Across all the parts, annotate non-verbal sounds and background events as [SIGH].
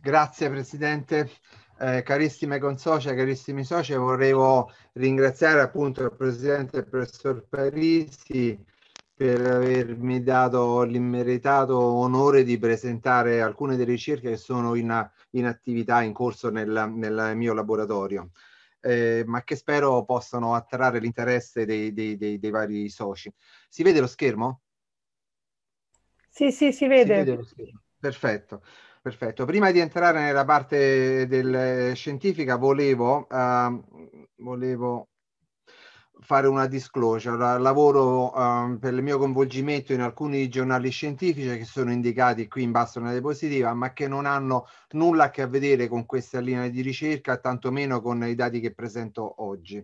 Grazie Presidente. Eh, carissime consocie, carissimi soci, volevo ringraziare appunto il Presidente Professor Parisi per avermi dato l'immeritato onore di presentare alcune delle ricerche che sono in, in attività, in corso nel, nel mio laboratorio. Eh, ma che spero possano attrarre l'interesse dei, dei, dei, dei, vari soci. Si vede lo schermo? Sì, sì, si vede. Si vede Perfetto. Perfetto, prima di entrare nella parte del, eh, scientifica volevo, uh, volevo fare una disclosure. Lavoro um, per il mio coinvolgimento in alcuni giornali scientifici che sono indicati qui in basso nella diapositiva, ma che non hanno nulla a che vedere con questa linea di ricerca, tantomeno con i dati che presento oggi.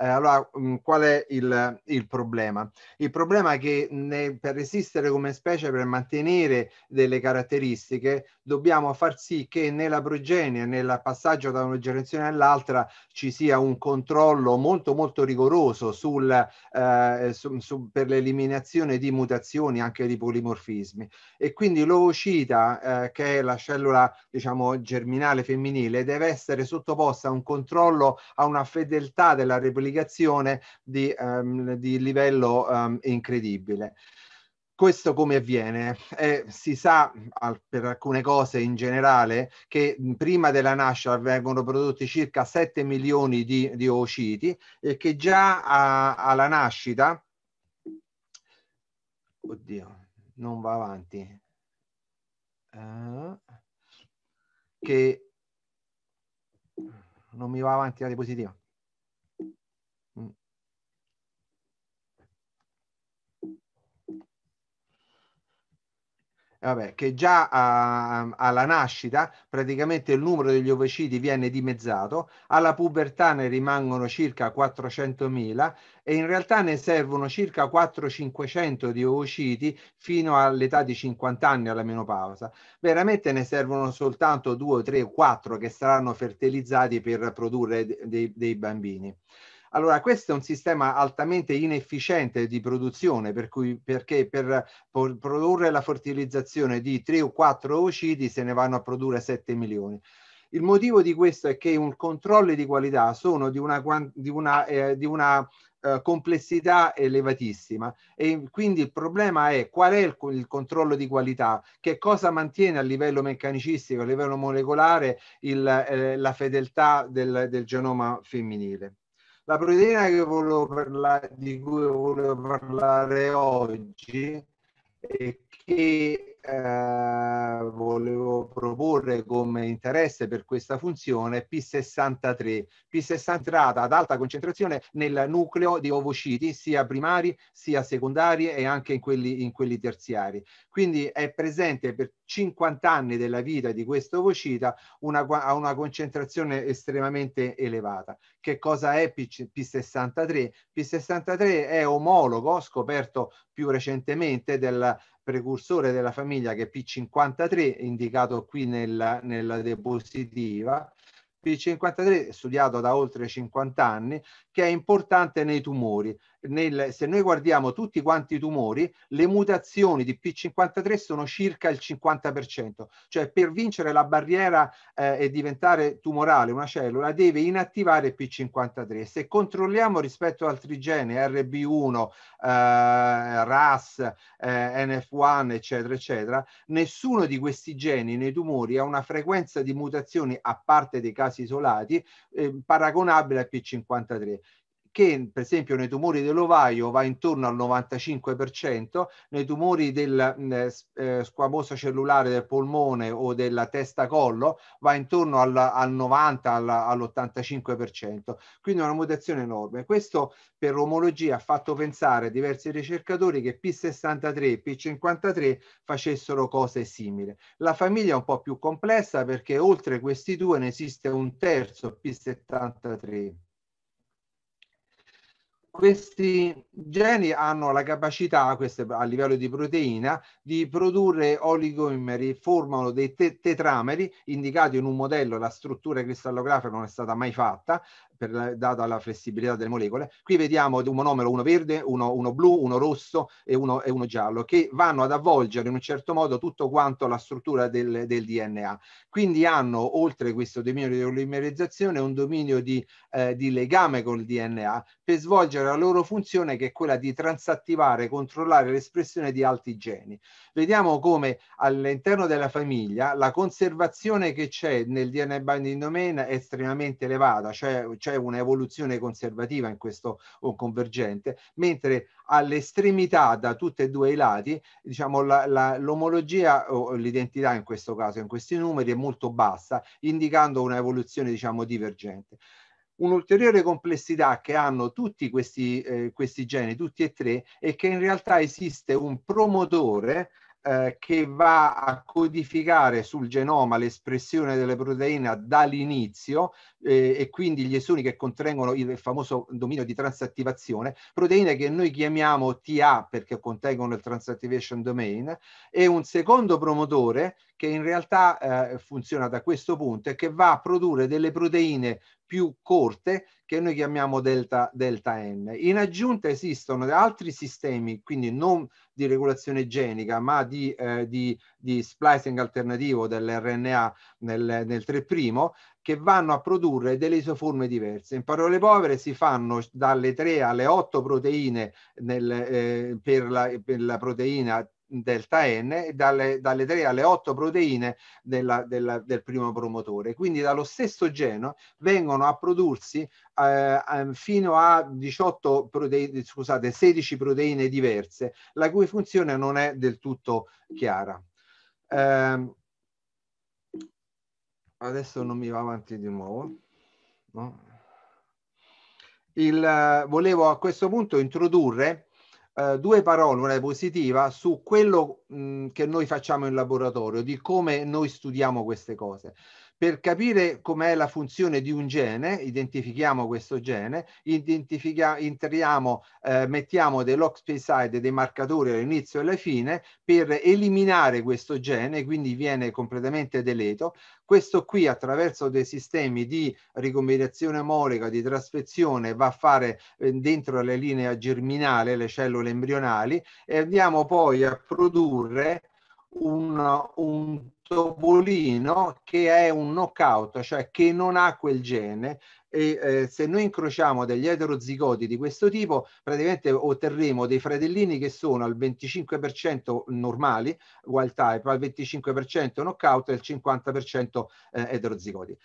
Eh, allora, mm, qual è il, il, problema? Il problema è che ne, per resistere come specie, per mantenere delle caratteristiche, dobbiamo far sì che nella progenie, nel passaggio da una generazione all'altra, ci sia un controllo molto molto rigoroso sul, eh, su, su, per l'eliminazione di mutazioni anche di polimorfismi. E quindi l'ovocita, eh, che è la cellula diciamo, germinale femminile, deve essere sottoposta a un controllo, a una fedeltà della replicazione di, ehm, di livello ehm, incredibile questo come avviene? Eh, si sa al, per alcune cose in generale che prima della nascita vengono prodotti circa 7 milioni di, di oociti e che già a, alla nascita, oddio, non va avanti, uh, che non mi va avanti la diapositiva. Eh, vabbè, che già a, alla nascita praticamente il numero degli ovociti viene dimezzato, alla pubertà ne rimangono circa 400.000 e in realtà ne servono circa 400-500 di ovociti fino all'età di 50 anni alla menopausa. Veramente ne servono soltanto 2, 3 o 4 che saranno fertilizzati per produrre dei, dei bambini. Allora, questo è un sistema altamente inefficiente di produzione, per cui, perché per produrre la fertilizzazione di 3 o 4 ocidi se ne vanno a produrre 7 milioni. Il motivo di questo è che i controlli di qualità sono di una, di una, eh, di una eh, complessità elevatissima e quindi il problema è qual è il, il, controllo di qualità, che cosa mantiene a livello meccanicistico, a livello molecolare il, eh, la fedeltà del, del genoma femminile. La proteina parlare, di cui volevo parlare oggi e che eh, volevo proporre come interesse per questa funzione è P63, P63 ad alta concentrazione nel nucleo di ovociti sia primari sia secondari e anche in quelli, in quelli terziari. Quindi è presente per 50 anni della vita di questo ovocita una, a una concentrazione estremamente elevata. Che cosa è P, P63? P63 è omologo, scoperto più recentemente, del precursore della famiglia che è P53, indicato qui nella, nella depositiva, P53 studiato da oltre 50 anni, che è importante nei tumori nel, se noi guardiamo tutti quanti i tumori, le mutazioni di P53 sono circa il 50%, cioè per vincere la barriera eh, e diventare tumorale una cellula deve inattivare P53. Se controlliamo rispetto ad altri geni, RB1, eh, RAS, eh, NF1, eccetera, eccetera, nessuno di questi geni nei tumori ha una frequenza di mutazioni, a parte dei casi isolati, eh, paragonabile a P53 che per esempio nei tumori dell'ovaio va intorno al 95%, nei tumori del eh, eh, squamoso cellulare del polmone o della testa-collo va intorno al, al 90, all'85%, quindi è una mutazione enorme. Questo per omologia ha fatto pensare a diversi ricercatori che P63 e P53 facessero cose simili. La famiglia è un po' più complessa perché oltre questi due ne esiste un terzo P73 questi geni hanno la capacità, queste, a livello di proteina, di produrre oligomeri, formano dei te tetrameri, indicati in un modello, la struttura cristallografica non è stata mai fatta, per la, data la flessibilità delle molecole. Qui vediamo un monomero, uno verde, uno, uno blu, uno rosso e uno, e uno, giallo, che vanno ad avvolgere in un certo modo tutto quanto la struttura del, del DNA. Quindi hanno, oltre questo dominio di polimerizzazione, un dominio di, eh, di legame col DNA per svolgere la loro funzione che è quella di transattivare, controllare l'espressione di altri geni. Vediamo come all'interno della famiglia la conservazione che c'è nel DNA binding domain è estremamente elevata, cioè, cioè c'è un'evoluzione conservativa in questo o convergente, mentre all'estremità da tutti e due i lati, diciamo, l'omologia o l'identità in questo caso, in questi numeri, è molto bassa, indicando un'evoluzione diciamo, divergente. Un'ulteriore complessità che hanno tutti questi, eh, questi geni, tutti e tre, è che in realtà esiste un promotore eh, che va a codificare sul genoma l'espressione delle proteine dall'inizio eh, e quindi gli esoni che contengono il famoso dominio di transattivazione, proteine che noi chiamiamo TA perché contengono il transattivation domain, e un secondo promotore che in realtà eh, funziona da questo punto e che va a produrre delle proteine più corte che noi chiamiamo delta, delta N. In aggiunta esistono altri sistemi, quindi non di regolazione genica, ma di, eh, di, di splicing alternativo dell'RNA nel, nel 3' che vanno a produrre delle isoforme diverse. In parole povere si fanno dalle 3 alle 8 proteine nel, eh, per, la, per la proteina delta N e dalle, dalle 3 alle 8 proteine della, della, del primo promotore. Quindi dallo stesso geno vengono a prodursi eh, ehm, fino a 18 proteine, scusate, 16 proteine diverse, la cui funzione non è del tutto chiara. Eh, adesso non mi va avanti di nuovo. No? Il, volevo a questo punto introdurre eh, due parole, una positiva, su quello mh, che noi facciamo in laboratorio, di come noi studiamo queste cose. Per capire com'è la funzione di un gene, identifichiamo questo gene, identifica, entriamo, eh, mettiamo dei lock peside, dei marcatori all'inizio e alla fine per eliminare questo gene, quindi viene completamente deleto. Questo qui attraverso dei sistemi di ricombinazione moleca, di trasfezione, va a fare eh, dentro la linea germinale, le cellule embrionali, e andiamo poi a produrre un, un tobolino che è un knockout, cioè che non ha quel gene e eh, se noi incrociamo degli eterozigoti di questo tipo, praticamente otterremo dei fratellini che sono al 25% normali, wild type, al 25% knockout e al 50% eh, eterozigoti.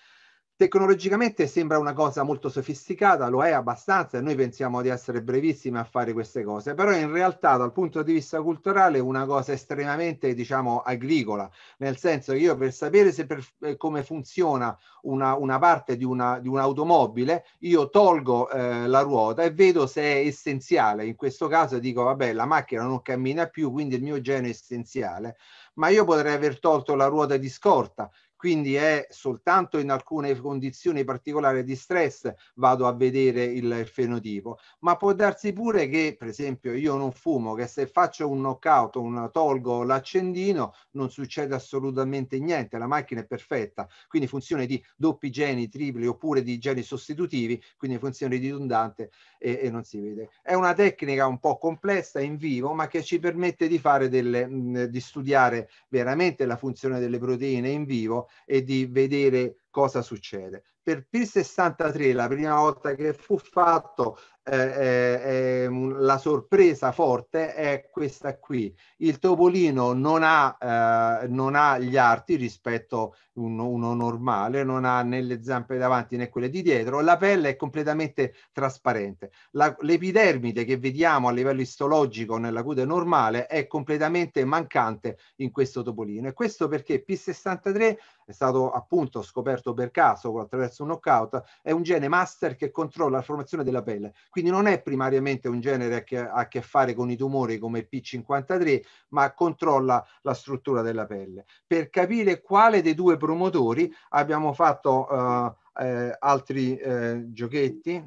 Tecnologicamente sembra una cosa molto sofisticata, lo è abbastanza, noi pensiamo di essere brevissimi a fare queste cose, però in realtà dal punto di vista culturale è una cosa estremamente, diciamo, agricola, nel senso che io per sapere se per, eh, come funziona una, una parte di, una, di, un'automobile, io tolgo eh, la ruota e vedo se è essenziale, in questo caso dico, vabbè, la macchina non cammina più, quindi il mio genio è essenziale, ma io potrei aver tolto la ruota di scorta quindi è soltanto in alcune condizioni particolari di stress vado a vedere il fenotipo, ma può darsi pure che per esempio io non fumo, che se faccio un knockout, un tolgo l'accendino, non succede assolutamente niente, la macchina è perfetta, quindi funzione di doppi geni, tripli oppure di geni sostitutivi, quindi funzione ridondante e, e non si vede. È una tecnica un po' complessa in vivo, ma che ci permette di fare delle, mh, di studiare veramente la funzione delle proteine in vivo e di vedere cosa succede. Per P63 la prima volta che fu fatto eh, eh, la sorpresa forte è questa qui. Il Topolino non ha, eh, non ha gli arti rispetto a uno, uno, normale, non ha né le zampe davanti né quelle di dietro, la pelle è completamente trasparente. La, l'epidermide che vediamo a livello istologico nella cute normale è completamente mancante in questo Topolino e questo perché P63 è stato appunto scoperto per caso attraverso un knockout, è un gene master che controlla la formazione della pelle. Quindi non è primariamente un genere che ha a che fare con i tumori come P53, ma controlla la struttura della pelle. Per capire quale dei due promotori abbiamo fatto eh, eh, altri eh, giochetti.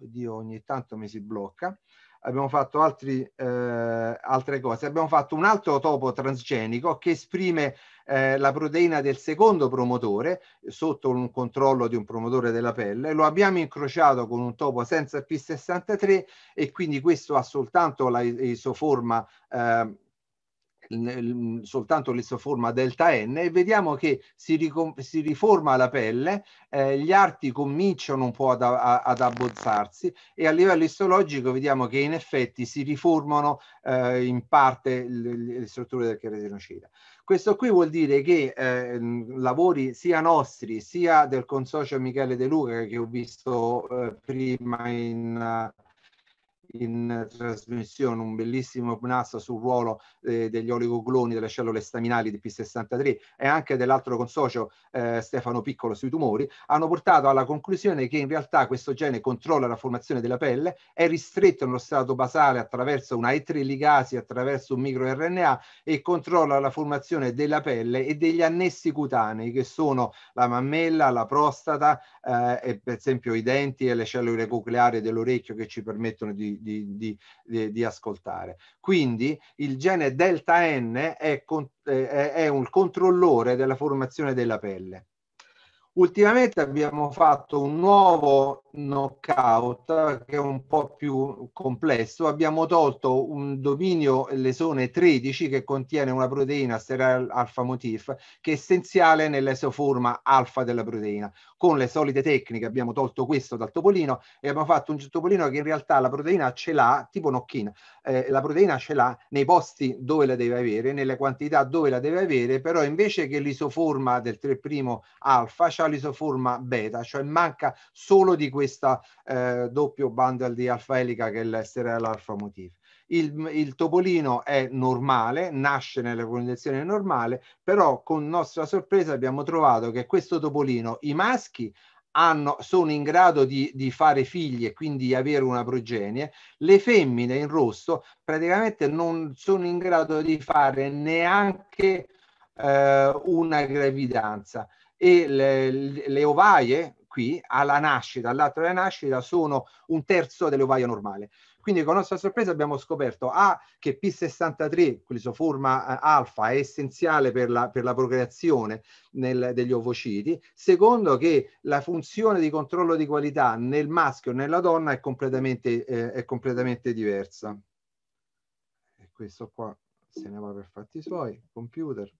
Oddio, ogni tanto mi si blocca abbiamo fatto altri, eh, altre cose. Abbiamo fatto un altro topo transgenico che esprime eh, la proteina del secondo promotore sotto un controllo di un promotore della pelle. Lo abbiamo incrociato con un topo senza P63 e quindi questo ha soltanto la isoforma eh, nel, soltanto l'isoforma delta N e vediamo che si, ricom- si riforma la pelle, eh, gli arti cominciano un po' ad, a- ad, abbozzarsi e a livello istologico vediamo che in effetti si riformano eh, in parte le, le strutture del cheratinocita. Questo qui vuol dire che eh, lavori sia nostri sia del consorzio Michele De Luca che ho visto eh, prima in... Uh, in trasmissione un bellissimo NASA sul ruolo eh, degli oligocloni delle cellule staminali di P63 e anche dell'altro consorcio eh, Stefano Piccolo sui tumori, hanno portato alla conclusione che in realtà questo gene controlla la formazione della pelle, è ristretto nello strato basale attraverso una E3 ligasi, attraverso un microRNA e controlla la formazione della pelle e degli annessi cutanei che sono la mammella, la prostata eh, e per esempio i denti e le cellule cocleari dell'orecchio che ci permettono di di, di, di ascoltare. Quindi il gene delta N è, con, eh, è un controllore della formazione della pelle. Ultimamente abbiamo fatto un nuovo knockout che è un po' più complesso abbiamo tolto un dominio l'esone 13 che contiene una proteina steral alfa motif che è essenziale nell'esoforma alfa della proteina con le solite tecniche abbiamo tolto questo dal topolino e abbiamo fatto un topolino che in realtà la proteina ce l'ha tipo nocchina eh, la proteina ce l'ha nei posti dove la deve avere nelle quantità dove la deve avere però invece che l'isoforma del 3' alfa c'ha l'isoforma beta cioè manca solo di questo questa eh, doppio bundle di alfa elica che è l'SRL alfa motif. Il, il, topolino è normale, nasce nella condizione normale, però con nostra sorpresa abbiamo trovato che questo topolino, i maschi, hanno, sono in grado di, di fare figli e quindi avere una progenie, le femmine in rosso praticamente non sono in grado di fare neanche eh, una gravidanza e le, le, ovaie qui alla nascita, all'atto della nascita, sono un terzo dell'ovaio normale. Quindi con nostra sorpresa abbiamo scoperto A che P63, quella forma eh, alfa, è essenziale per la, per la procreazione nel, degli ovociti, secondo che la funzione di controllo di qualità nel maschio e nella donna è completamente, eh, è completamente diversa. E questo qua se ne va per fatti suoi, computer.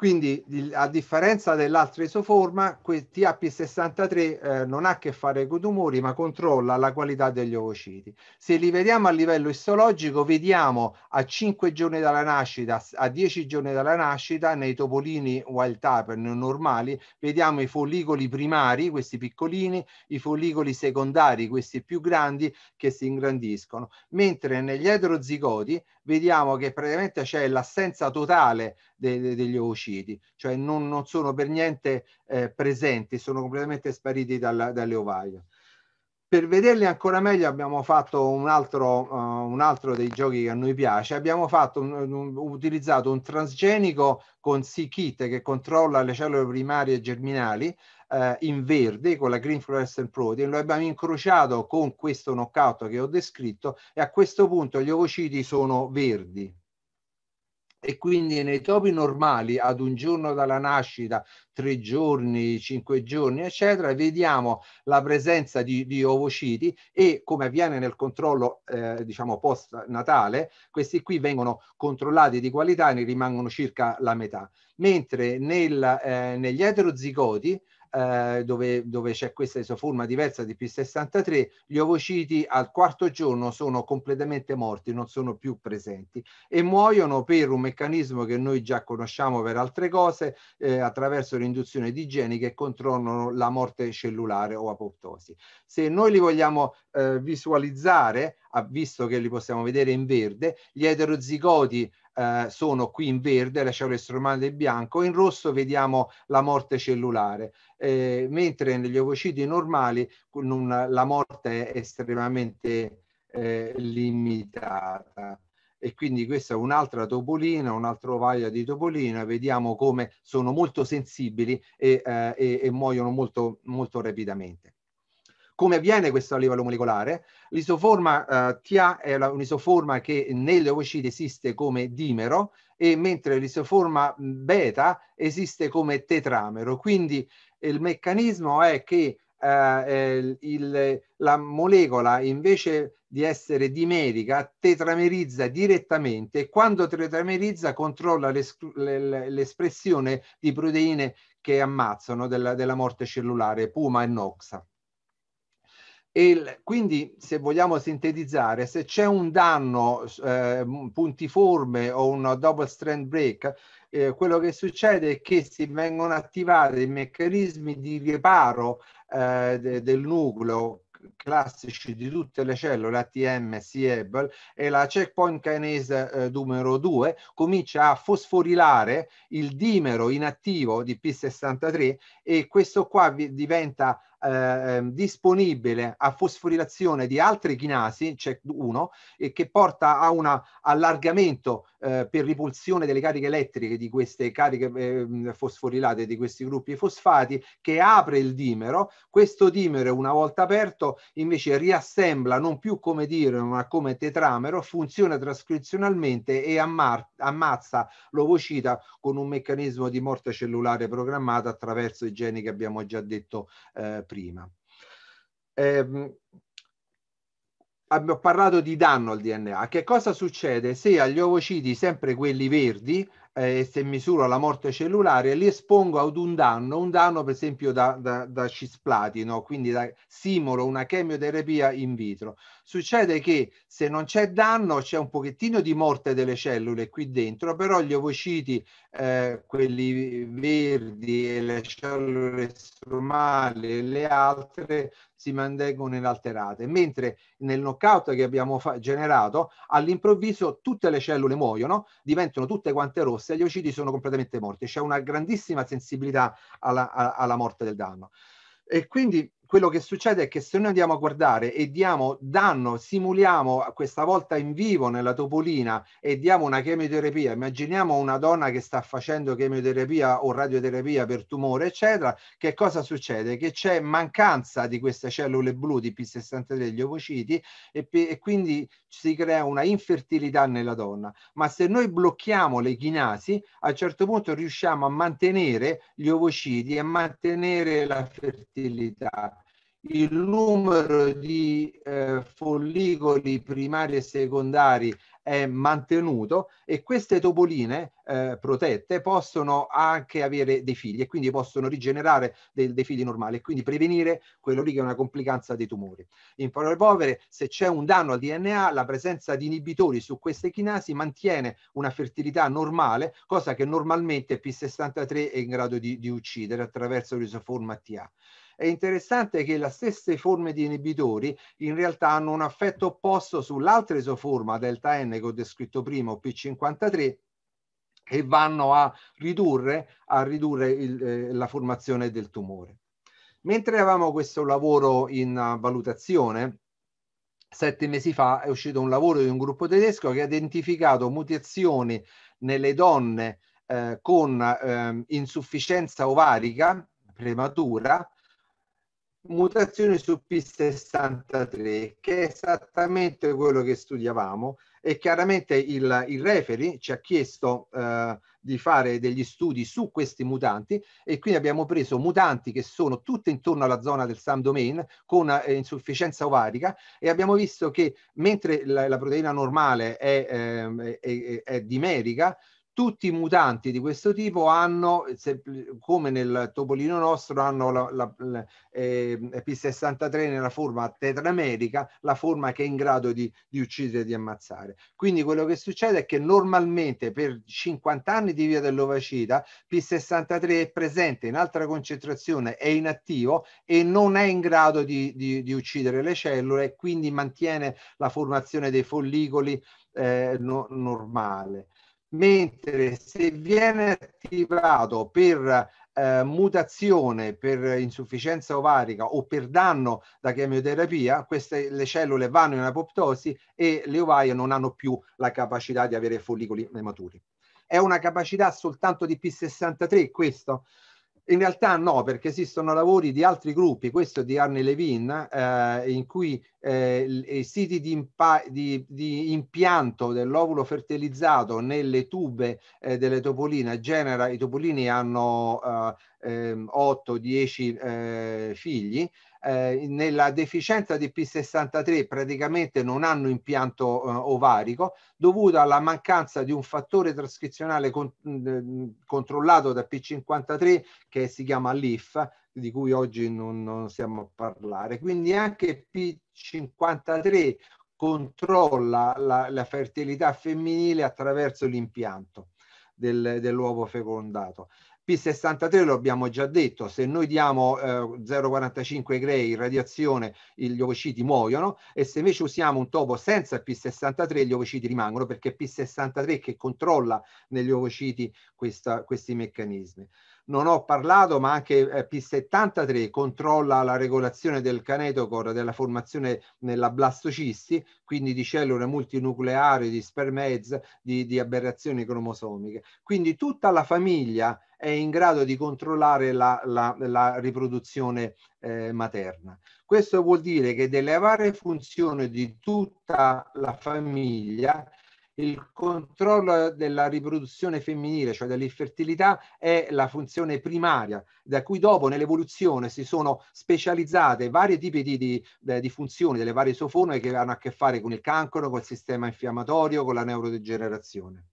Quindi, a differenza dell'altra isoforma, questi AP63 eh, non ha a che fare con i tumori, ma controlla la qualità degli ovociti. Se li vediamo a livello istologico, vediamo a 5 giorni dalla nascita, a 10 giorni dalla nascita, nei topolini wild type normali, vediamo i follicoli primari, questi piccolini, i follicoli secondari, questi più grandi, che si ingrandiscono. Mentre negli eterozigoti vediamo che praticamente c'è l'assenza totale de, de, degli ovociti, cioè non, non sono per niente eh, presenti, sono completamente spariti dal, dalle ovaie. Per vederli ancora meglio abbiamo fatto un altro, uh, un altro dei giochi che a noi piace, abbiamo fatto un, un, utilizzato un transgenico con C-Kit che controlla le cellule primarie e germinali eh, in verde con la Green Fluorescent Protein, lo abbiamo incrociato con questo knockout che ho descritto e a questo punto gli ovociti sono verdi e quindi nei topi normali ad un giorno dalla nascita, tre giorni, cinque giorni, eccetera, vediamo la presenza di, di ovociti e come avviene nel controllo, eh, diciamo, post natale, questi qui vengono controllati di qualità e ne rimangono circa la metà, mentre nel, eh, negli eterozigoti eh, dove, dove c'è questa isoforma diversa di P63, gli ovociti al quarto giorno sono completamente morti, non sono più presenti e muoiono per un meccanismo che noi già conosciamo per altre cose eh, attraverso l'induzione di geni che controllano la morte cellulare o apoptosi. Se noi li vogliamo eh, visualizzare, ah, visto che li possiamo vedere in verde, gli eterozigoti eh, sono qui in verde la cellula estromanale e bianco, in rosso vediamo la morte cellulare, eh, mentre negli ovociti normali una, la morte è estremamente eh, limitata e quindi questa è un'altra topolina, un altro paio di topolina, vediamo come sono molto sensibili e, eh, e, e muoiono molto, molto rapidamente. Come avviene questo a livello molecolare? L'isoforma eh, TA è la, un'isoforma che nelle ovocite esiste come dimero e mentre l'isoforma mm, beta esiste come tetramero. Quindi eh, il meccanismo è che eh, il, la molecola invece di essere dimerica tetramerizza direttamente e quando tetramerizza controlla l'es- l'espressione di proteine che ammazzano della, della morte cellulare, Puma e Noxa. E quindi, se vogliamo sintetizzare, se c'è un danno eh, puntiforme o un double strand break, eh, quello che succede è che si vengono attivati i meccanismi di riparo eh, de, del nucleo classici di tutte le cellule ATM Siebel e la checkpoint kinase eh, numero 2 comincia a fosforilare il dimero inattivo di P63 e questo qua diventa eh, disponibile a fosforilazione di altri chinasi, c'è uno, e che porta a un allargamento eh, per ripulsione delle cariche elettriche di queste cariche eh, fosforilate, di questi gruppi fosfati, che apre il dimero. Questo dimero, una volta aperto, invece riassembla non più come dire, ma come tetramero, funziona trascrizionalmente e ammar- ammazza l'ovocita con un meccanismo di morte cellulare programmata attraverso i geni che abbiamo già detto eh, prima. Eh, abbiamo parlato di danno al DNA. Che cosa succede se agli ovociti, sempre quelli verdi, eh, se misuro la morte cellulare, li espongo ad un danno, un danno per esempio da, da, da cisplatino, quindi da, simolo, una chemioterapia in vitro. Succede che se non c'è danno c'è un pochettino di morte delle cellule qui dentro, però gli ovociti, eh, quelli verdi e le cellule stromali e le altre si mantengono inalterate, mentre nel knockout che abbiamo generato all'improvviso tutte le cellule muoiono, diventano tutte quante rosse opposte agli omicidi sono completamente morti, c'è una grandissima sensibilità alla, alla morte del danno. E quindi quello che succede è che se noi andiamo a guardare e diamo danno, simuliamo questa volta in vivo nella topolina e diamo una chemioterapia, immaginiamo una donna che sta facendo chemioterapia o radioterapia per tumore, eccetera, che cosa succede? Che c'è mancanza di queste cellule blu di P63 degli ovociti e, e quindi si crea una infertilità nella donna. Ma se noi blocchiamo le chinasi, a un certo punto riusciamo a mantenere gli ovociti e mantenere la fertilità il numero di eh, follicoli primari e secondari è mantenuto e queste topoline eh, protette possono anche avere dei figli e quindi possono rigenerare dei, dei figli normali e quindi prevenire quello lì che è una complicanza dei tumori. In parole povere, se c'è un danno al DNA, la presenza di inibitori su queste chinasi mantiene una fertilità normale, cosa che normalmente P63 è in grado di, di uccidere attraverso l'isoforma TA. È interessante che le stesse forme di inibitori in realtà hanno un effetto opposto sull'altra isoforma delta N che ho descritto prima, P53, e vanno a ridurre, a ridurre il, eh, la formazione del tumore. Mentre avevamo questo lavoro in uh, valutazione, sette mesi fa è uscito un lavoro di un gruppo tedesco che ha identificato mutazioni nelle donne eh, con eh, insufficienza ovarica prematura mutazione su P63, che è esattamente quello che studiavamo e chiaramente il, il referi ci ha chiesto eh, di fare degli studi su questi mutanti e quindi abbiamo preso mutanti che sono tutte intorno alla zona del SAM domain con eh, insufficienza ovarica e abbiamo visto che mentre la, la proteina normale è, eh, è, è dimerica, tutti i mutanti di questo tipo hanno, come nel topolino nostro, hanno la, la, la eh, P63 nella forma tetramerica, la forma che è in grado di, di uccidere e di ammazzare. Quindi quello che succede è che normalmente per 50 anni di via dell'ovacita P63 è presente in alta concentrazione, è inattivo e non è in grado di, di, di uccidere le cellule e quindi mantiene la formazione dei follicoli eh, no, normale mentre se viene attivato per eh, mutazione, per insufficienza ovarica o per danno da chemioterapia, queste, le cellule vanno in apoptosi e le ovaie non hanno più la capacità di avere follicoli maturi. È una capacità soltanto di P63 questo? In realtà no, perché esistono lavori di altri gruppi, questo di Arne Levin, eh, in cui eh, i siti di, impa- di, di, impianto dell'ovulo fertilizzato nelle tube eh, delle topoline genera, i topolini hanno 8-10 eh, ehm, eh, figli, eh, nella deficienza di P63 praticamente non hanno impianto eh, ovarico dovuto alla mancanza di un fattore trascrizionale con, mh, controllato da P53 che si chiama LIF di cui oggi non, non stiamo a parlare. Quindi anche P53 controlla la, la fertilità femminile attraverso l'impianto del, dell'uovo fecondato. P63 lo abbiamo già detto, se noi diamo eh, 0,45 gray in radiazione gli ovociti muoiono e se invece usiamo un topo senza P63 gli ovociti rimangono perché è P63 che controlla negli ovociti questa, questi meccanismi non ho parlato, ma anche eh, P73 controlla la regolazione del canetocore della formazione nella blastocisti, quindi di cellule multinucleari, di spermez, di, di aberrazioni cromosomiche. Quindi tutta la famiglia è in grado di controllare la, la, la riproduzione eh, materna. Questo vuol dire che delle varie funzioni di tutta la famiglia il controllo della riproduzione femminile, cioè dell'infertilità, è la funzione primaria, da cui dopo nell'evoluzione si sono specializzate vari tipi di, di, di funzioni delle varie sofonome che hanno a che fare con il cancro, col sistema infiammatorio, con la neurodegenerazione.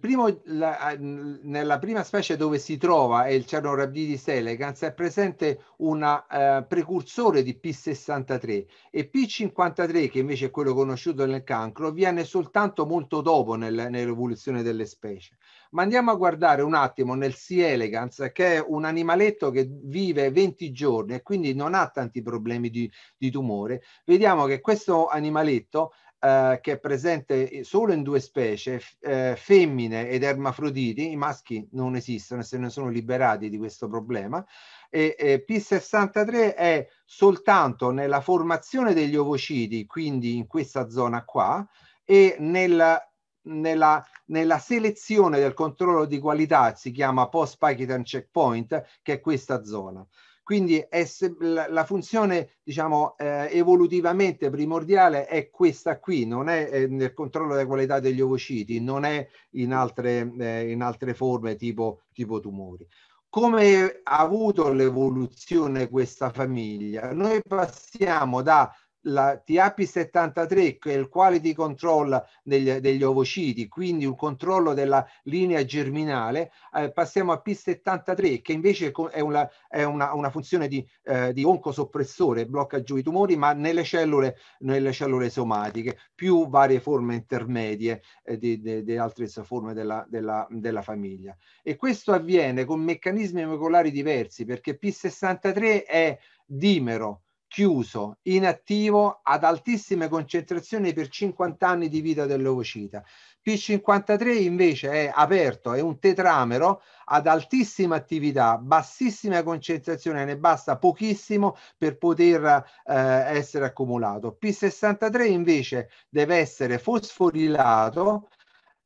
Primo, la, nella prima specie dove si trova è il Cernorabdidis elegans è presente un eh, precursore di P63 e P53 che invece è quello conosciuto nel cancro viene soltanto molto dopo nel, nell'evoluzione delle specie ma andiamo a guardare un attimo nel C. elegans, che è un animaletto che vive 20 giorni e quindi non ha tanti problemi di, di tumore vediamo che questo animaletto eh, che è presente solo in due specie, eh, femmine ed ermafroditi, i maschi non esistono e se ne sono liberati di questo problema, e, e P63 è soltanto nella formazione degli ovociti, quindi in questa zona qua, e nel, nella, nella, selezione del controllo di qualità, si chiama post-Pakitan checkpoint, che è questa zona. Quindi se, la, la, funzione, diciamo, eh, evolutivamente primordiale è questa qui, non è eh, nel controllo della qualità degli ovociti, non è in altre, eh, in altre forme tipo, tipo tumori come ha avuto l'evoluzione questa famiglia? Noi passiamo da la TAP73 che è il quality control degli, degli, ovociti, quindi un controllo della linea germinale, eh, passiamo a P73 che invece è una, è una, una funzione di, eh, di, oncosoppressore, blocca giù i tumori ma nelle cellule, nelle cellule somatiche, più varie forme intermedie eh, di, di, di, altre forme della, della, della, famiglia. E questo avviene con meccanismi molecolari diversi perché P63 è dimero, chiuso, inattivo, ad altissime concentrazioni per 50 anni di vita dell'ovocita. P53 invece è aperto, è un tetramero ad altissima attività, bassissima concentrazione, ne basta pochissimo per poter eh, essere accumulato. P63 invece deve essere fosforilato,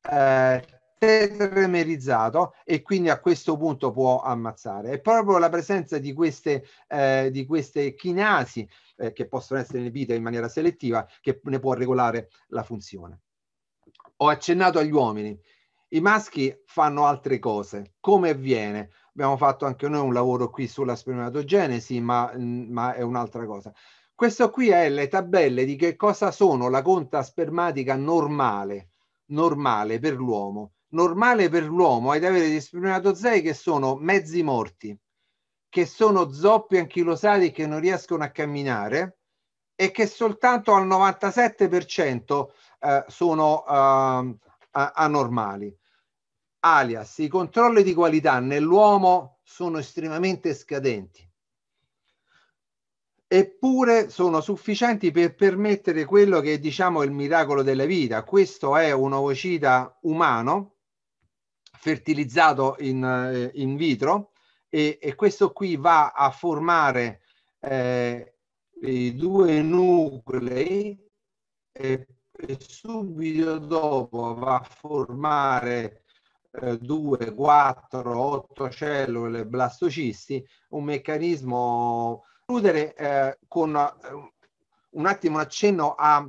eh, temerizzato e quindi a questo punto può ammazzare. È proprio la presenza di queste, eh, di queste chinasi eh, che possono essere inibite in maniera selettiva che ne può regolare la funzione. Ho accennato agli uomini. I maschi fanno altre cose. Come avviene? Abbiamo fatto anche noi un lavoro qui sulla spermatogenesi, ma, mm, ma è un'altra cosa. Questo qui è le tabelle di che cosa sono la conta spermatica normale, normale per l'uomo normale per l'uomo è di avere degli spermatozoi che sono mezzi morti, che sono zoppi anchilosati che non riescono a camminare e che soltanto al 97% eh, sono eh, anormali. Alias, i controlli di qualità nell'uomo sono estremamente scadenti, eppure sono sufficienti per permettere quello che è, diciamo il miracolo della vita. Questo è un ovocida umano fertilizzato in, eh, in vitro e, e, questo qui va a formare eh, i due nuclei e, e, subito dopo va a formare eh, 2, 4, 8 cellule blastocisti, un meccanismo per eh, con eh, un attimo un accenno a, a,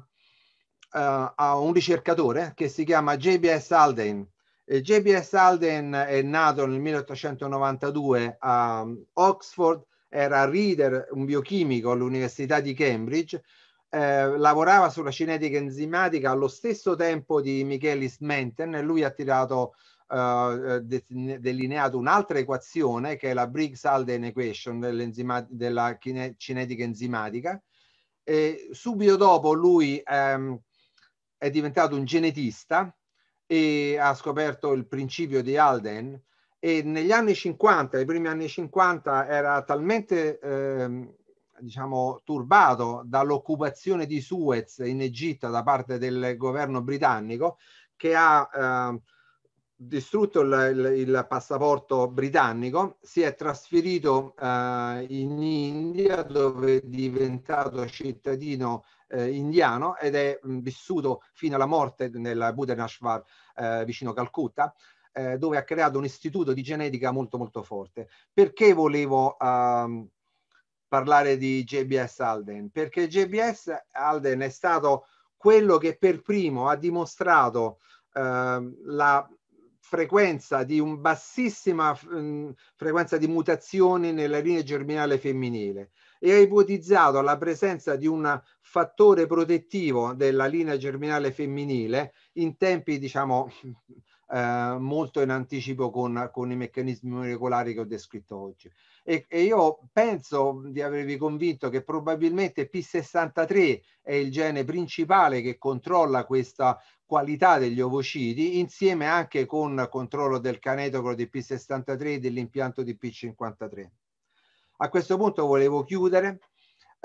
eh, a un ricercatore che si chiama JBS Alden eh, JBS Alden è nato nel 1892 a mm, Oxford, era reader, un biochimico all'Università di Cambridge, eh, lavorava sulla cinetica enzimatica allo stesso tempo di Michelis Menten e lui ha tirato, eh, eh de- delineato un'altra equazione che è la Briggs-Alden equation della chine- cinetica enzimatica. E subito dopo lui ehm, è diventato un genetista e ha scoperto il principio di Alden e negli anni 50, i primi anni 50, era talmente eh, diciamo, turbato dall'occupazione di Suez in Egitto da parte del governo britannico che ha eh, distrutto il, il, il, passaporto britannico, si è trasferito eh, in India dove è diventato cittadino eh, indiano ed è mh, vissuto fino alla morte nel Budenashwar eh, vicino Calcutta. Eh, dove ha creato un istituto di genetica molto molto forte. Perché volevo ehm, parlare di JBS Alden? Perché JBS Alden è stato quello che per primo ha dimostrato ehm, la frequenza di un bassissima mh, mm, frequenza di mutazioni nella linea germinale femminile e ha ipotizzato la presenza di un fattore protettivo della linea germinale femminile in tempi diciamo eh, molto in anticipo con, con, i meccanismi molecolari che ho descritto oggi. E, e io penso di avervi convinto che probabilmente P63 è il gene principale che controlla questa qualità degli ovociti insieme anche con controllo del canetocro di P63 e dell'impianto di P53. A questo punto volevo chiudere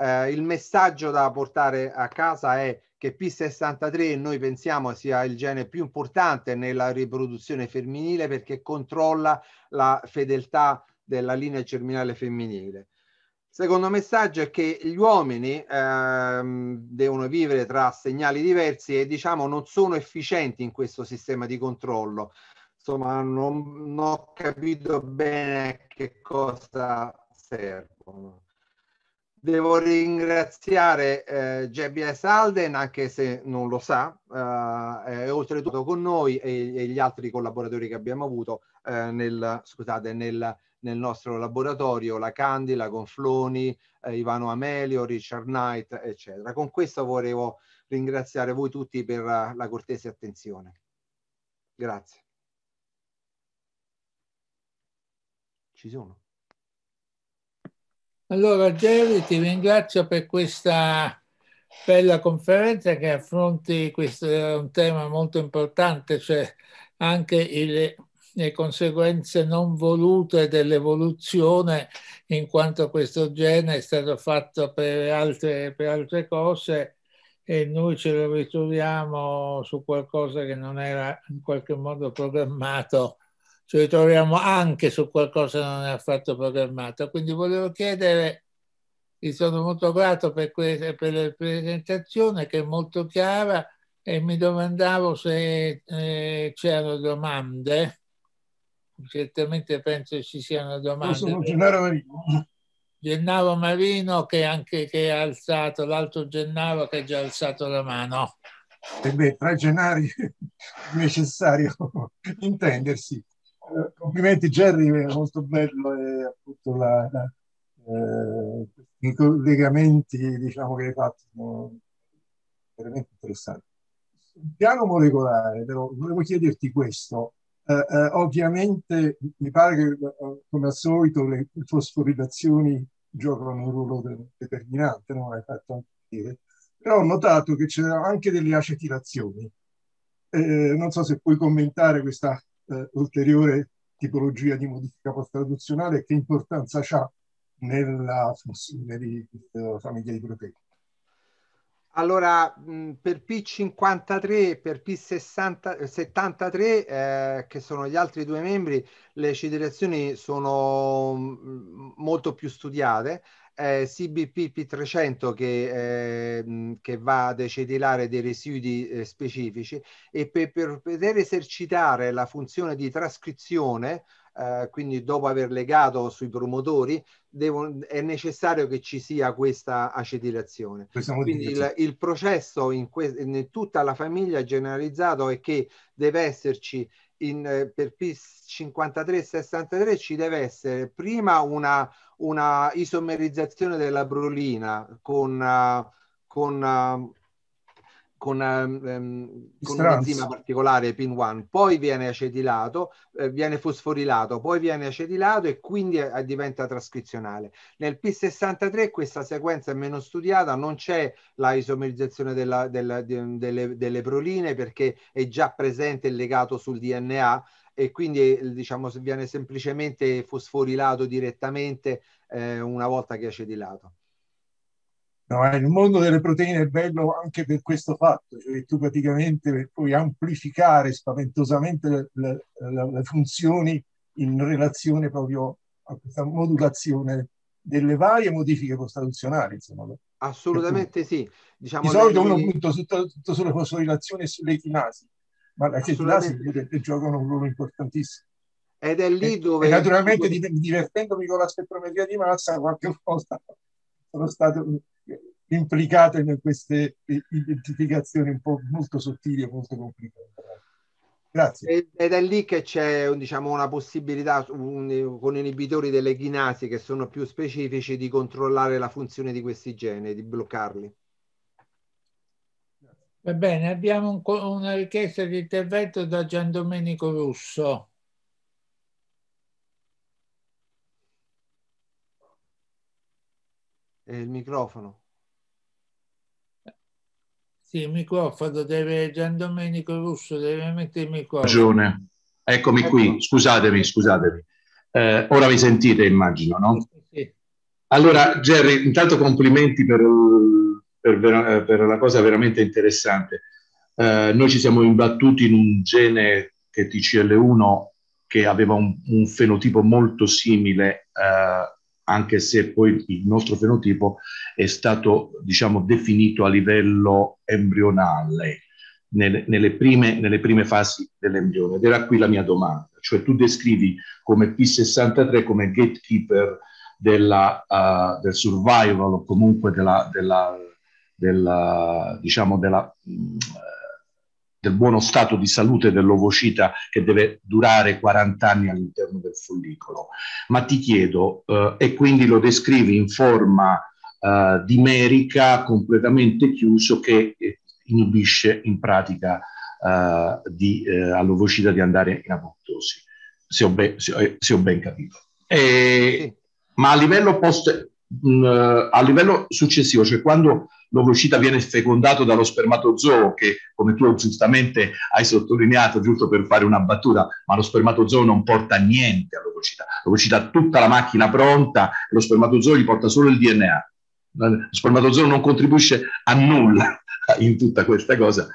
eh, il messaggio da portare a casa è che P63 noi pensiamo sia il gene più importante nella riproduzione femminile perché controlla la fedeltà della linea germinale femminile. Secondo messaggio è che gli uomini ehm, devono vivere tra segnali diversi e diciamo non sono efficienti in questo sistema di controllo. Insomma, non, non ho capito bene che cosa servono. Devo ringraziare eh, GBS Alden, anche se non lo sa, eh, è oltretutto con noi e, e, gli altri collaboratori che abbiamo avuto eh, nel, scusate, nel, nel, nostro laboratorio, la la Gonfloni, eh, Ivano Amelio, Richard Knight, eccetera. Con questo volevo ringraziare voi tutti per uh, la cortese attenzione. Grazie. Ci sono. Allora Jerry ti ringrazio per questa bella conferenza che affronti questo, un tema molto importante, cioè anche il, le conseguenze non volute dell'evoluzione in quanto questo gene è stato fatto per altre, per altre cose e noi ce lo ritroviamo su qualcosa che non era in qualche modo programmato ci ritroviamo anche su qualcosa che non è affatto programmato. Quindi volevo chiedere, vi sono molto grato per, questa, per la presentazione che è molto chiara e mi domandavo se eh, c'erano domande. Certamente penso ci siano domande. Sono Gennaro Marino. Gennaro Marino che, anche, che ha alzato, l'altro Gennaro che ha già alzato la mano. E beh, tra Gennari è necessario [LAUGHS] intendersi. Eh, complimenti Jerry, è molto bello e appunto la, la, eh, i collegamenti diciamo, che hai fatto sono veramente interessanti. piano molecolare, però volevo chiederti questo. Eh, eh ovviamente mi pare che eh, come al solito le fosforilazioni giocano un ruolo determinante, non hai fatto anche dire però ho notato che c'erano anche delle acetilazioni. Eh, non so se puoi commentare questa eh, ulteriore tipologia di modifica post-traduzionale che importanza ha nella funzione di eh, famiglia di proteine. Allora, per P53 e per P73, eh, eh, che sono gli altri due membri, le citazioni sono molto più studiate eh, CBP P300 che, eh, che, va ad acetillare dei residui eh, specifici e per, per, poter esercitare la funzione di trascrizione, eh, quindi dopo aver legato sui promotori, devo, è necessario che ci sia questa acetilazione. Quindi il, il, processo in, in tutta la famiglia generalizzato è che deve esserci in, eh, per p 53 e 63 ci deve essere prima una, una isomerizzazione della brolina con, uh, con uh, con, ehm, ehm con un enzima particolare, PIN1, poi viene acetilato, eh, viene fosforilato, poi viene acetilato e quindi eh, diventa trascrizionale. Nel P63 questa sequenza è meno studiata, non c'è la isomerizzazione della, della, de, delle, delle proline perché è già presente il legato sul DNA e quindi eh, diciamo viene semplicemente fosforilato direttamente eh, una volta che è acetilato. No, eh, il mondo delle proteine è bello anche per questo fatto, cioè tu praticamente puoi amplificare spaventosamente le, le, le funzioni in relazione proprio a questa modulazione delle varie modifiche costituzionali. Insomma. Assolutamente sì. Diciamo Di solito uno quindi... punta tutto, tutto sulle fosforilazioni e sulle chinasi, ma le chinasi giocano un ruolo importantissimo. Ed è lì dove... E, e naturalmente divertendomi con la spettrometria di massa qualche [LAUGHS] volta sono stato implicate in queste identificazioni un po' molto sottili e molto complicate. Grazie. Ed è lì che c'è diciamo, una possibilità un, con inibitori delle ghinasi che sono più specifici di controllare la funzione di questi geni, di bloccarli. Va bene, abbiamo un, una richiesta di intervento da Gian Domenico Russo. eh, il microfono. Sì, il microfono deve, Gian Domenico Russo deve mettere il microfono. Ragione. Eccomi qui, scusatemi, scusatemi. Eh, ora vi sentite, immagino, no? Allora, Gerry, intanto complimenti per, per, eh, per, la cosa veramente interessante. Eh, noi ci siamo imbattuti in un gene che TCL1 che aveva un, un fenotipo molto simile eh, anche se poi il nostro fenotipo è stato diciamo, definito a livello embrionale, nelle, nelle, prime, nelle prime fasi dell'embrione. Ed era qui la mia domanda, cioè tu descrivi come P63 come gatekeeper della, uh, del survival o comunque della, della, della diciamo, della... Mh, mm, del buono stato di salute dell'ovocita che deve durare 40 anni all'interno del follicolo. Ma ti chiedo, eh, e quindi lo descrivi in forma eh, dimerica, completamente chiuso, che eh, inibisce in pratica eh, di, eh, all'ovocita di andare in apoptosi, se ho ben, se eh, se ho ben capito. E, ma a livello post mh, eh, a livello successivo, cioè quando l'ovocita viene fecondato dallo spermatozoo, che come tu giustamente hai sottolineato, giusto per fare una battuta, ma lo spermatozoo non porta niente all'ovocita. L'ovocita ha tutta la macchina pronta, lo spermatozoo gli porta solo il DNA. Lo spermatozoo non contribuisce a nulla [LAUGHS] in tutta questa cosa,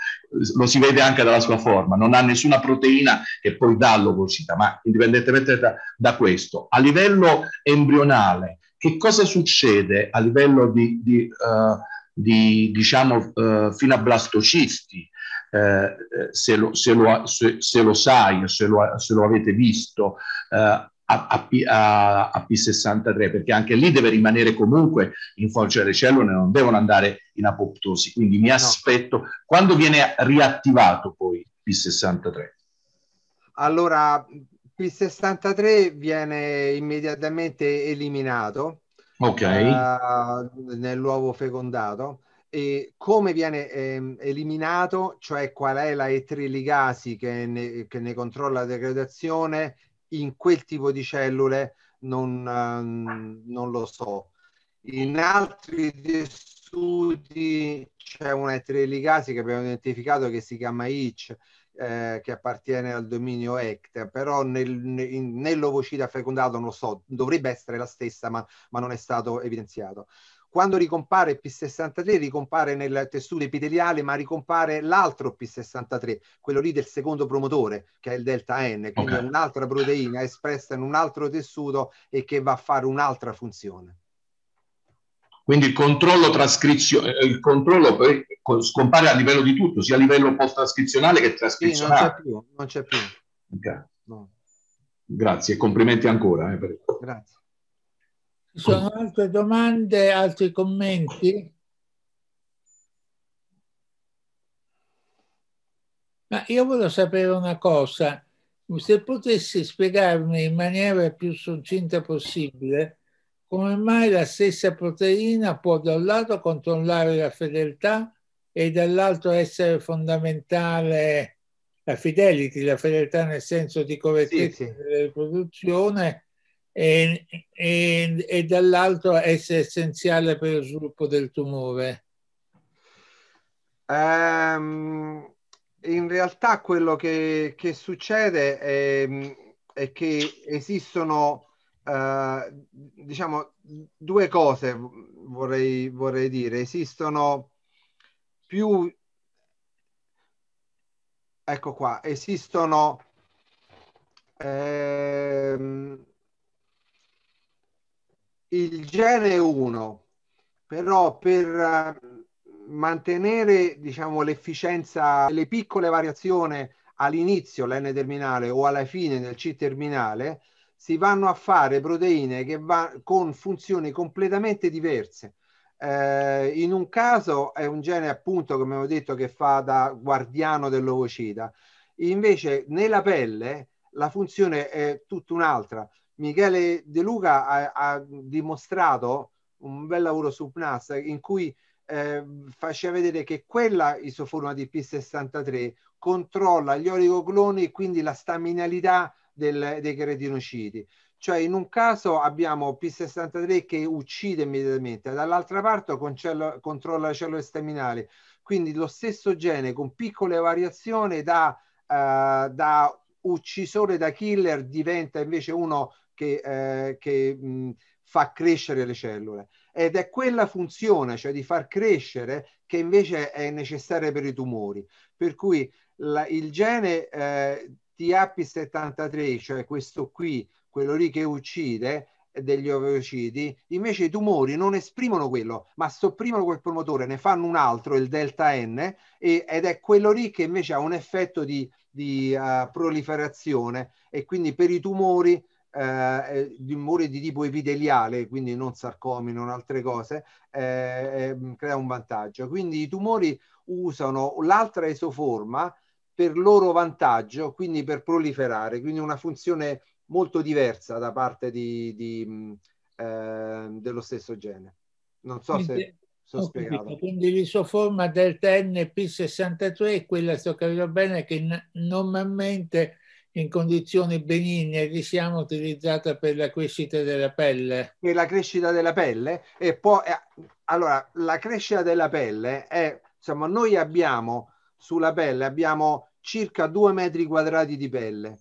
lo si vede anche dalla sua forma, non ha nessuna proteina che poi dà all'ovocita, ma indipendentemente da, da questo, a livello embrionale, che cosa succede a livello di, di, uh, di diciamo, uh, eh, filablastocisti? Uh, eh, se, lo, se, lo, se, se, lo, sai, se lo, se lo avete visto, uh, a, a, a, P63, perché anche lì deve rimanere comunque in forza delle cellule, non devono andare in apoptosi. Quindi mi aspetto no. quando viene riattivato poi P63. Allora, il 63 viene immediatamente eliminato okay. uh, eh, nell'uovo fecondato. E come viene eh, eliminato, cioè qual è la e che ne, che ne controlla la degradazione in quel tipo di cellule, non, um, non lo so. In altri tessuti c'è una e che abbiamo identificato che si chiama ICH eh, che appartiene al dominio ECT, però nel, nell'ovocita fecondato non lo so, dovrebbe essere la stessa ma, ma non è stato evidenziato quando ricompare P63 ricompare nel tessuto epiteliale ma ricompare l'altro P63 quello lì del secondo promotore che è il delta N quindi okay. è un'altra proteina espressa in un altro tessuto e che va a fare un'altra funzione quindi il controllo, trascrizione, eh, il controllo per, eh, scompare a livello di tutto, sia a livello post-trascrizionale che trascrizionale. Sì, non c'è più, non c'è più. Okay. No. Grazie e complimenti ancora. Eh, per... Grazie. Ci sono altre domande, altri commenti? Ma io voglio sapere una cosa, se potessi spiegarmi in maniera più succinta possibile come mai la stessa proteina può da un lato controllare la fedeltà e dall'altro essere fondamentale la fidelity, la fedeltà nel senso di correttezza sì, sì. della riproduzione e, e, e dall'altro essere essenziale per lo sviluppo del tumore? Um, in realtà quello che, che succede è, è, che esistono, uh, diciamo, due cose vorrei, vorrei dire. Esistono più ecco qua, esistono ehm, il gene 1, però per eh, mantenere diciamo l'efficienza, le piccole variazioni all'inizio l'N terminale o alla fine nel C terminale, si vanno a fare proteine che va, con funzioni completamente diverse. Eh, in un caso è un gene appunto, come ho detto, che fa da guardiano dell'ovocita. Invece nella pelle la funzione è tutta un'altra. Michele De Luca ha, ha dimostrato un bel lavoro su PNAS in cui eh, faceva vedere che quella isoforma di P63 controlla gli oligocloni e quindi la staminalità del, dei cheratinociti. Cioè in un caso abbiamo P63 che uccide immediatamente, dall'altra parte concello, controlla le cellule staminali. Quindi lo stesso gene con piccole variazioni da, eh, da uccisore, da killer, diventa invece uno che, eh, che mh, fa crescere le cellule. Ed è quella funzione, cioè di far crescere, che invece è necessaria per i tumori. Per cui la, il gene eh, TAP73, cioè questo qui, quello lì che uccide eh, degli ovociti, invece i tumori non esprimono quello, ma sopprimono quel promotore, ne fanno un altro, il delta N, e, ed è quello lì che invece ha un effetto di, di uh, proliferazione e quindi per i tumori eh, tumori eh, di tipo epiteliale, quindi non sarcomi, non altre cose, eh, mm, crea un vantaggio. Quindi i tumori usano l'altra esoforma per loro vantaggio, quindi per proliferare, quindi una funzione molto diversa da parte di, di, eh, dello stesso gene. Non so Quindi, se sono spiegato. Quindi l'isoforma delta NP63 è quella, sto capendo bene, che normalmente in condizioni benigne siamo utilizzata per la crescita della pelle. Per la crescita della pelle e poi eh, allora la crescita della pelle è insomma noi abbiamo sulla pelle abbiamo circa due metri quadrati di pelle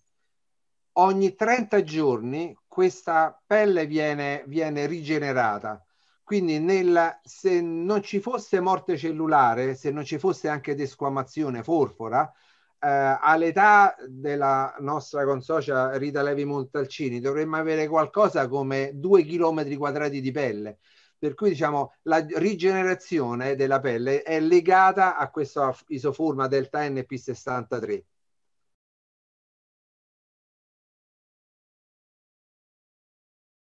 ogni 30 giorni questa pelle viene, viene rigenerata. Quindi nel, se non ci fosse morte cellulare, se non ci fosse anche desquamazione forfora, eh, all'età della nostra consocia Rita Levi Montalcini dovremmo avere qualcosa come 2 km quadrati di pelle. Per cui diciamo la rigenerazione della pelle è legata a questa isoforma delta NP63.